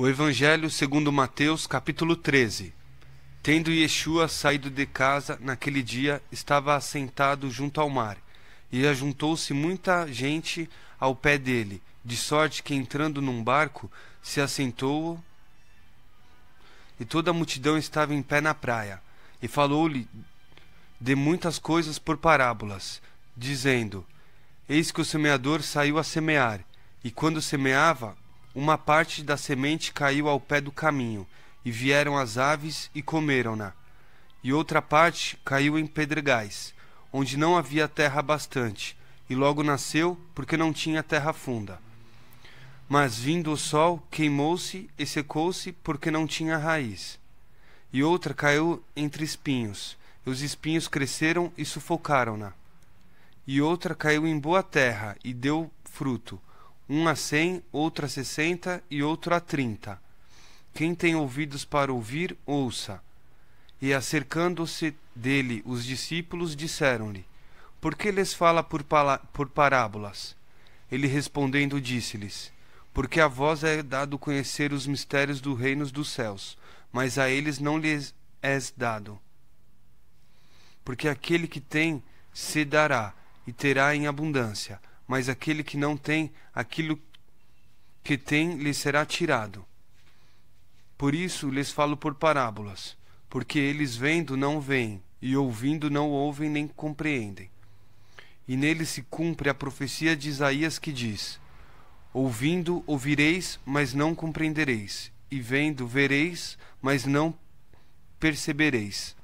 O Evangelho segundo Mateus, capítulo 13. Tendo Yeshua saído de casa, naquele dia estava assentado junto ao mar, e ajuntou-se muita gente ao pé dele, de sorte que entrando num barco, se assentou e toda a multidão estava em pé na praia, e falou-lhe de muitas coisas por parábolas, dizendo: Eis que o semeador saiu a semear, e quando semeava, uma parte da semente caiu ao pé do caminho, e vieram as aves e comeram-na. E outra parte caiu em pedregais, onde não havia terra bastante, e logo nasceu, porque não tinha terra funda. Mas vindo o sol, queimou-se e secou-se, porque não tinha raiz. E outra caiu entre espinhos, e os espinhos cresceram e sufocaram-na. E outra caiu em boa terra, e deu fruto um a cem, outro a sessenta e outro a trinta. Quem tem ouvidos para ouvir, ouça. E acercando-se dele os discípulos disseram-lhe: Por que lhes fala por, por parábolas? Ele respondendo disse-lhes: Porque a vós é dado conhecer os mistérios do reino dos céus, mas a eles não lhes és dado. Porque aquele que tem se dará e terá em abundância, mas aquele que não tem, aquilo que tem lhe será tirado. Por isso lhes falo por parábolas, porque eles vendo não veem, e ouvindo não ouvem nem compreendem. E nele se cumpre a profecia de Isaías que diz: Ouvindo ouvireis, mas não compreendereis, e vendo vereis, mas não percebereis.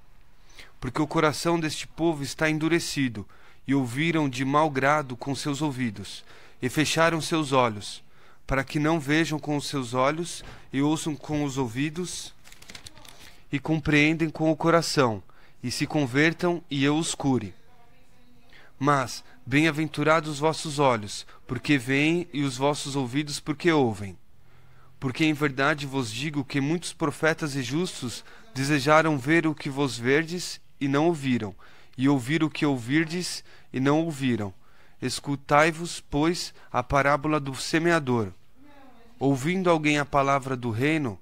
Porque o coração deste povo está endurecido, e ouviram de mau grado com seus ouvidos, e fecharam seus olhos, para que não vejam com os seus olhos, e ouçam com os ouvidos, e compreendem com o coração, e se convertam, e eu os cure. Mas, bem-aventurados os vossos olhos, porque veem, e os vossos ouvidos, porque ouvem. Porque em verdade vos digo que muitos profetas e justos desejaram ver o que vos verdes, e não ouviram, e ouvir o que ouvirdes e não ouviram. Escutai-vos, pois, a parábola do semeador. Ouvindo alguém a palavra do reino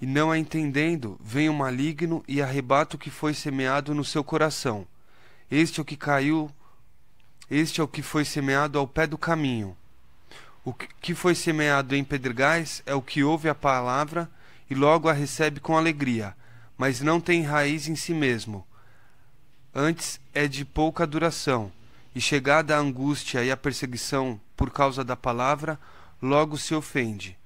e não a entendendo, vem o maligno e arrebata o que foi semeado no seu coração. Este é o que caiu, este é o que foi semeado ao pé do caminho. O que foi semeado em pedregais é o que ouve a palavra e logo a recebe com alegria, mas não tem raiz em si mesmo antes é de pouca duração, e chegada a angústia e a perseguição por causa da palavra, logo se ofende.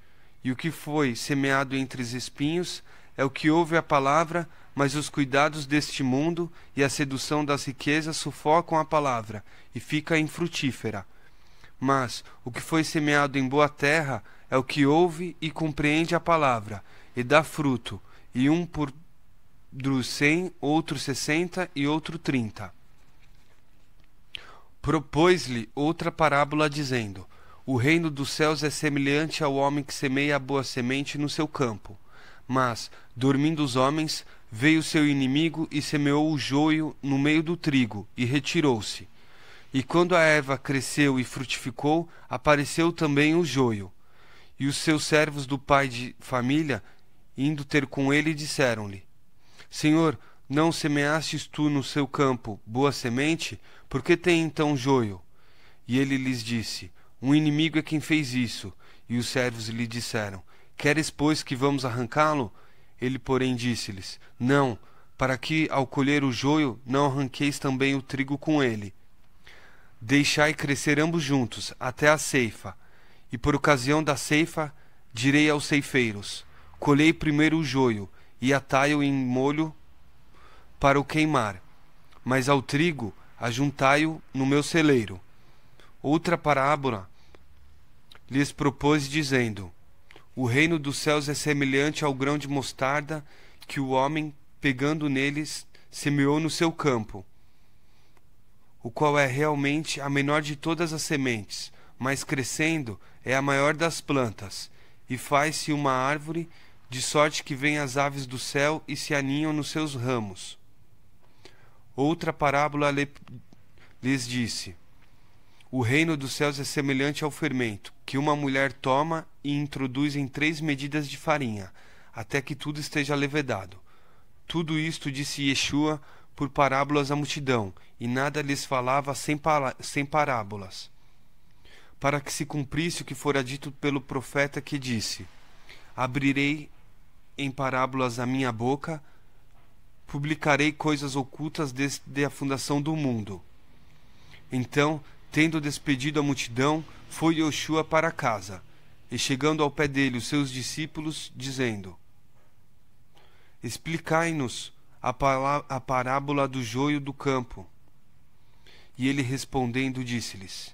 E o que foi semeado entre os espinhos é o que ouve a palavra, mas os cuidados deste mundo e a sedução das riquezas sufocam a palavra e fica infrutífera. Mas o que foi semeado em boa terra é o que ouve e compreende a palavra, e dá fruto, e um por outro 100, outro 60 e outro 30. Propôs-lhe outra parábola, dizendo: O reino dos céus é semelhante ao homem que semeia a boa semente no seu campo. Mas, dormindo os homens, veio o seu inimigo e semeou o joio no meio do trigo, e retirou-se. E quando a erva cresceu e frutificou, apareceu também o joio. E os seus servos do pai de família, indo ter com ele, disseram-lhe: Senhor, não semeastes tu no seu campo boa semente? Por que tem então joio? E ele lhes disse: Um inimigo é quem fez isso. E os servos lhe disseram: Queres, pois, que vamos arrancá-lo? Ele, porém, disse-lhes: Não, para que, ao colher o joio, não arranqueis também o trigo com ele. Deixai crescer ambos juntos, até a ceifa. E por ocasião da ceifa, direi aos ceifeiros: Colhei primeiro o joio, e atai-o em molho para o queimar. Mas ao trigo ajuntai-o no meu celeiro. Outra parábola lhes propôs, dizendo: O reino dos céus é semelhante ao grão de mostarda que o homem, pegando neles, semeou no seu campo, o qual é realmente a menor de todas as sementes, mas crescendo é a maior das plantas, e faz-se uma árvore de sorte que vêm as aves do céu e se aninham nos seus ramos. Outra parábola lhes disse: O reino dos céus é semelhante ao fermento, que uma mulher toma e introduz em três medidas de farinha, até que tudo esteja levedado. Tudo isto disse Yeshua por parábolas à multidão, e nada lhes falava sem, sem parábolas, para que se cumprisse o que fora dito pelo profeta que disse: Abrirei em parábolas a minha boca, publicarei coisas ocultas desde a fundação do mundo. Então, tendo despedido a multidão, foi Yoshua para casa, e chegando ao pé dele os seus discípulos, dizendo: Explicai-nos a parábola do joio do campo. E ele respondendo disse-lhes: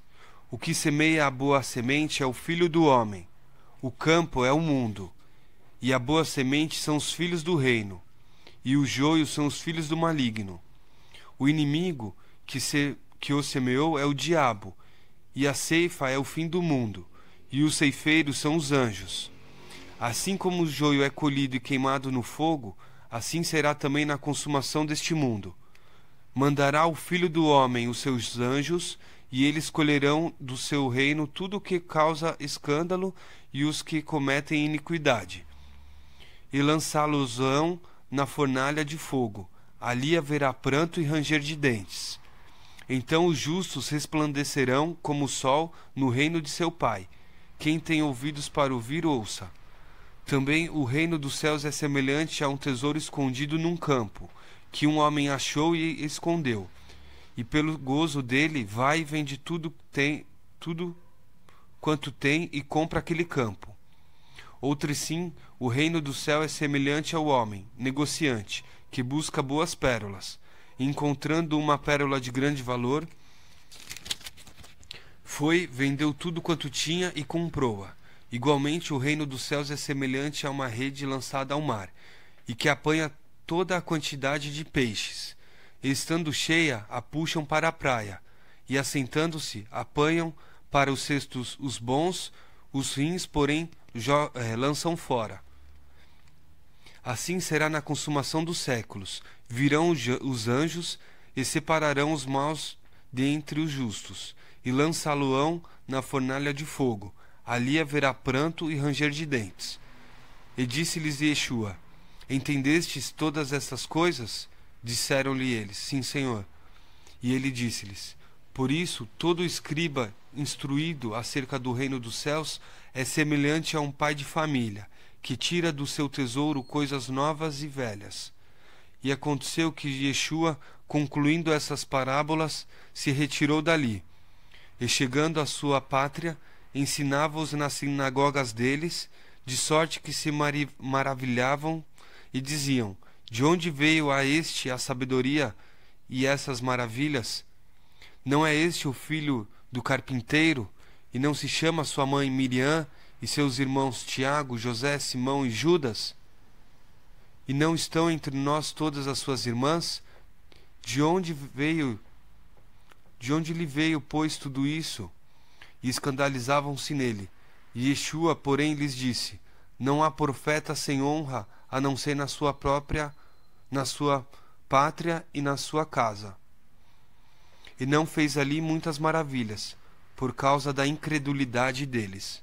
O que semeia a boa semente é o filho do homem. O campo é o mundo e a boa semente são os filhos do reino, e o joio são os filhos do maligno. O inimigo que, se, que o semeou é o diabo, e a ceifa é o fim do mundo, e os ceifeiros são os anjos. Assim como o joio é colhido e queimado no fogo, assim será também na consumação deste mundo. Mandará o Filho do Homem os seus anjos, e eles colherão do seu reino tudo o que causa escândalo e os que cometem iniquidade e lançá-los-ão na fornalha de fogo. Ali haverá pranto e ranger de dentes. Então os justos resplandecerão como o sol no reino de seu Pai. Quem tem ouvidos para ouvir, ouça. Também o reino dos céus é semelhante a um tesouro escondido num campo, que um homem achou e escondeu. E pelo gozo dele vai e vende tudo, tem, tudo quanto tem e compra aquele campo. Outro sim, o reino do céu é semelhante ao homem, negociante, que busca boas pérolas. Encontrando uma pérola de grande valor, foi, vendeu tudo quanto tinha e comprou-a. Igualmente, o reino dos céus é semelhante a uma rede lançada ao mar, e que apanha toda a quantidade de peixes. Estando cheia, a puxam para a praia, e assentando-se, apanham para os cestos os bons, os rins, porém, é, lançam fora. Assim será na consumação dos séculos. Virão os anjos e separarão os maus de entre os justos, e lançá-lo-ão na fornalha de fogo. Ali haverá pranto e ranger de dentes. E disse-lhes Yeshua: Entendestes todas estas coisas? Disseram-lhe eles: Sim, Senhor. E ele disse-lhes: por isso, todo escriba instruído acerca do reino dos céus é semelhante a um pai de família, que tira do seu tesouro coisas novas e velhas. E aconteceu que Yeshua, concluindo essas parábolas, se retirou dali. E chegando à sua pátria, ensinava-os nas sinagogas deles, de sorte que se maravilhavam e diziam: De onde veio a este a sabedoria e essas maravilhas? Não é este o filho do carpinteiro? E não se chama sua mãe Miriam e seus irmãos Tiago, José, Simão e Judas? E não estão entre nós todas as suas irmãs? De onde veio? De onde lhe veio, pois, tudo isso? E escandalizavam-se nele. E Yeshua, porém, lhes disse: Não há profeta sem honra, a não ser na sua própria, na sua pátria e na sua casa e não fez ali muitas maravilhas, por causa da incredulidade deles.